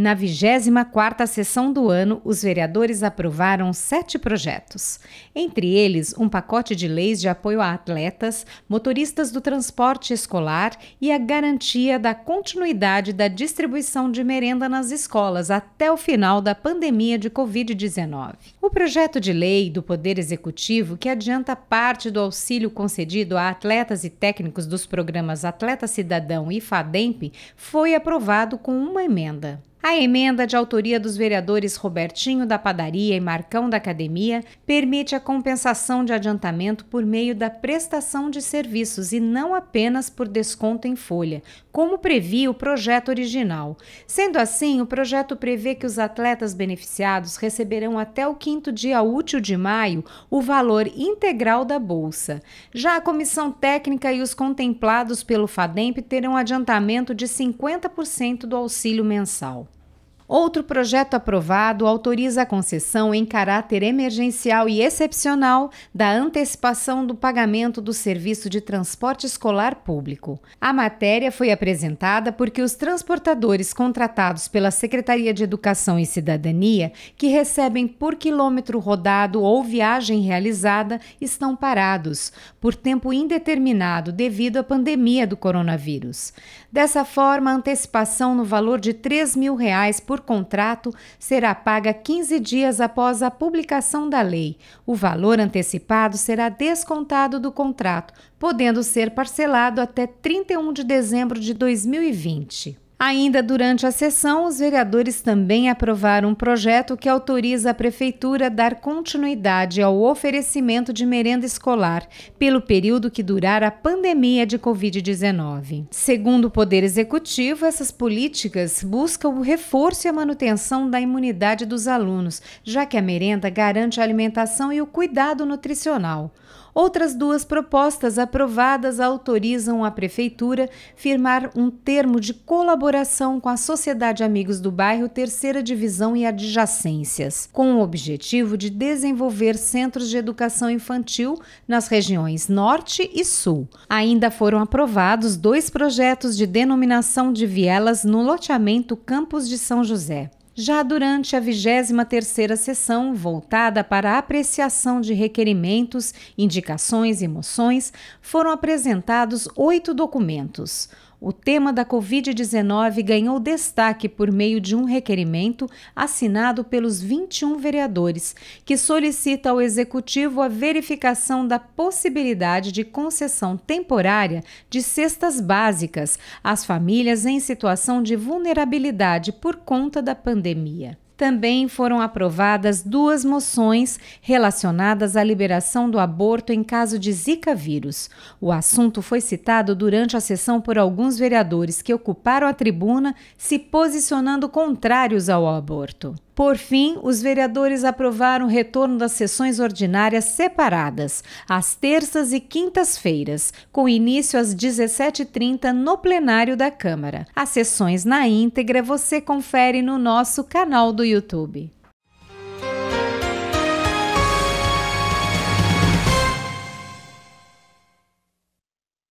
Na 24ª sessão do ano, os vereadores aprovaram sete projetos, entre eles um pacote de leis de apoio a atletas, motoristas do transporte escolar e a garantia da continuidade da distribuição de merenda nas escolas até o final da pandemia de Covid-19. O projeto de lei do Poder Executivo, que adianta parte do auxílio concedido a atletas e técnicos dos programas Atleta Cidadão e FADEMP, foi aprovado com uma emenda. A emenda de autoria dos vereadores Robertinho da Padaria e Marcão da Academia permite a compensação de adiantamento por meio da prestação de serviços e não apenas por desconto em folha, como previa o projeto original. Sendo assim, o projeto prevê que os atletas beneficiados receberão até o quinto dia útil de maio o valor integral da bolsa. Já a comissão técnica e os contemplados pelo FADEMP terão adiantamento de 50% do auxílio mensal. Outro projeto aprovado autoriza a concessão em caráter emergencial e excepcional da antecipação do pagamento do serviço de transporte escolar público. A matéria foi apresentada porque os transportadores contratados pela Secretaria de Educação e Cidadania, que recebem por quilômetro rodado ou viagem realizada, estão parados por tempo indeterminado devido à pandemia do coronavírus. Dessa forma, a antecipação no valor de R$ 3 mil reais por por contrato será paga 15 dias após a publicação da lei. O valor antecipado será descontado do contrato, podendo ser parcelado até 31 de dezembro de 2020. Ainda durante a sessão, os vereadores também aprovaram um projeto que autoriza a Prefeitura a dar continuidade ao oferecimento de merenda escolar pelo período que durar a pandemia de Covid-19. Segundo o Poder Executivo, essas políticas buscam o reforço e a manutenção da imunidade dos alunos, já que a merenda garante a alimentação e o cuidado nutricional. Outras duas propostas aprovadas autorizam a Prefeitura firmar um termo de colaboração colaboração com a Sociedade Amigos do Bairro Terceira Divisão e Adjacências, com o objetivo de desenvolver centros de educação infantil nas regiões Norte e Sul. Ainda foram aprovados dois projetos de denominação de vielas no loteamento Campos de São José. Já durante a 23ª sessão, voltada para a apreciação de requerimentos, indicações e moções, foram apresentados oito documentos o tema da Covid-19 ganhou destaque por meio de um requerimento assinado pelos 21 vereadores, que solicita ao Executivo a verificação da possibilidade de concessão temporária de cestas básicas às famílias em situação de vulnerabilidade por conta da pandemia também foram aprovadas duas moções relacionadas à liberação do aborto em caso de Zika vírus. O assunto foi citado durante a sessão por alguns vereadores que ocuparam a tribuna se posicionando contrários ao aborto. Por fim, os vereadores aprovaram o retorno das sessões ordinárias separadas, às terças e quintas-feiras, com início às 17h30 no plenário da Câmara. As sessões na íntegra você confere no nosso canal do YouTube.